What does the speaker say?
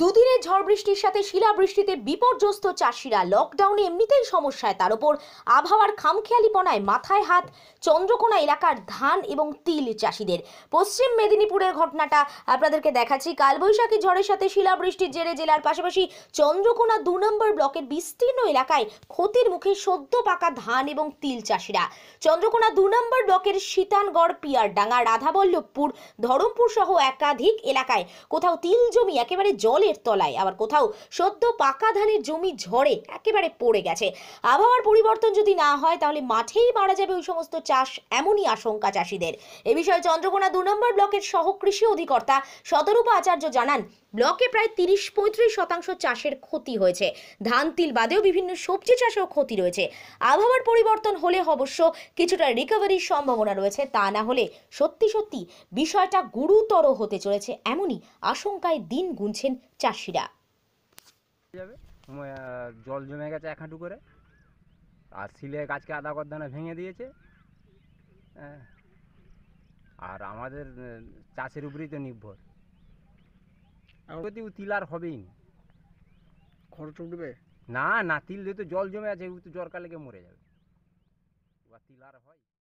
দুদিনের ঝড় বৃষ্টির সাথে শিলাবৃষ্টিতে বিপর্যস্ত চাষিরা লকডাউনে এমনিতেই সমস্যায় তার ওপর আবহাওয়ার খামখেয়ালিপনায় মাথায় হাত চন্দ্রকোনা এলাকার ধান এবং তিল চাষিদের পশ্চিম মেদিনীপুরের ঘটনাটা আপনাদেরকে দেখাচ্ছি কালবৈশাখী ঝড়ের সাথে শিলাবৃষ্টির জেরে জেলার পাশাপাশি চন্দ্রকোনা দু নম্বর ব্লকের বিস্তীর্ণ এলাকায় ক্ষতির মুখে সদ্য পাকা ধান এবং তিল চাষিরা চন্দ্রকোনা দু নম্বর ব্লকের শীতানগড় পিয়ারডাঙ্গা রাধাবল্লভপুর ধরমপুর সহ একাধিক এলাকায় কোথাও তিল জমি একেবারে জল জলের তলায় আবার কোথাও সদ্য পাকা ধানের জমি ঝড়ে একেবারে পড়ে গেছে আবহাওয়ার পরিবর্তন যদি না হয় তাহলে মাঠেই মারা যাবে ওই সমস্ত চাষ এমনই আশঙ্কা চাষিদের এ বিষয়ে চন্দ্রকোনা দু নম্বর ব্লকের সহ কৃষি অধিকর্তা শতরূপা আচার্য জানান ব্লকে প্রায় তিরিশ পঁয়ত্রিশ শতাংশ চাষের ক্ষতি হয়েছে ধান তিল বাদেও বিভিন্ন সবজি চাষেও ক্ষতি রয়েছে আবহাওয়ার পরিবর্তন হলে অবশ্য কিছুটা রিকভারির সম্ভাবনা রয়েছে তা না হলে সত্যি সত্যি বিষয়টা গুরুতর হতে চলেছে এমনই আশঙ্কায় দিন গুনছেন চাষিরা জল জমে গেছে এক হাঁটু করে আর শিলে গাছকে আদা গদানা ভেঙে দিয়েছে হ্যাঁ। আর আমাদের চাষের উপরেই তো নির্ভর তিল আর হবেই না খরচ উঠবে না না তিল দিয়ে তো জল জমে আছে তো জ্বর কালেকে মরে যাবে তিল আর হয়